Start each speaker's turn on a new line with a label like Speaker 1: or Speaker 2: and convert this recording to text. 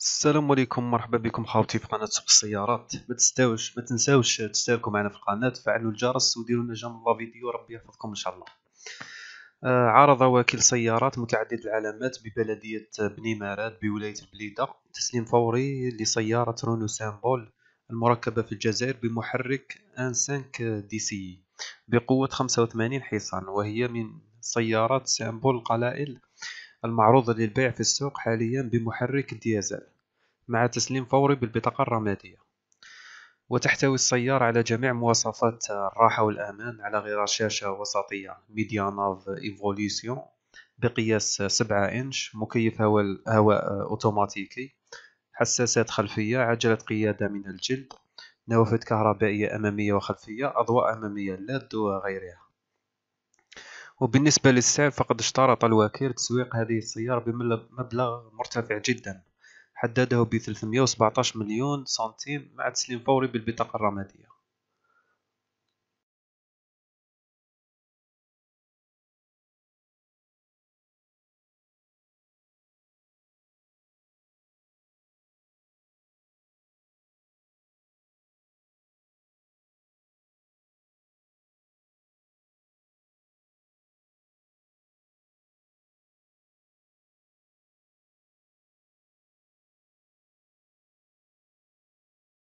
Speaker 1: السلام عليكم مرحبا بكم خاوتي في قناه سوق السيارات ما تستاوش ما تنساوش تشتركوا معنا في القناه تفعلوا الجرس وديروا لنا جنب الله فيديو ربي يحفظكم ان شاء الله آه، عرض وكيل سيارات متعدد العلامات ببلديه بني بنيمارات بولايه البليده تسليم فوري لسياره رونو سامبول المركبه في الجزائر بمحرك ان 5 دي سي بقوه 85 حصان وهي من سيارات سامبول القلائل المعروضة للبيع في السوق حاليا بمحرك انتهازات مع تسليم فوري بالبطاقة الرمادية وتحتوي السيارة على جميع مواصفات الراحة والأمان على غرار شاشة وسطية ميدياناف إيفوليسيون بقياس 7 إنش مكيف هواء, أوتوماتيكي حساسات خلفية عجلة قيادة من الجلد نوافذ كهربائية أمامية وخلفية أضواء أمامية لاد وغيرها وبالنسبة للسعر فقد اشترط الوكيل تسويق هذه السيارة بمبلغ مرتفع جدا حدده ب 317 مليون سنتيم مع تسليم فوري بالبطاقة الرمادية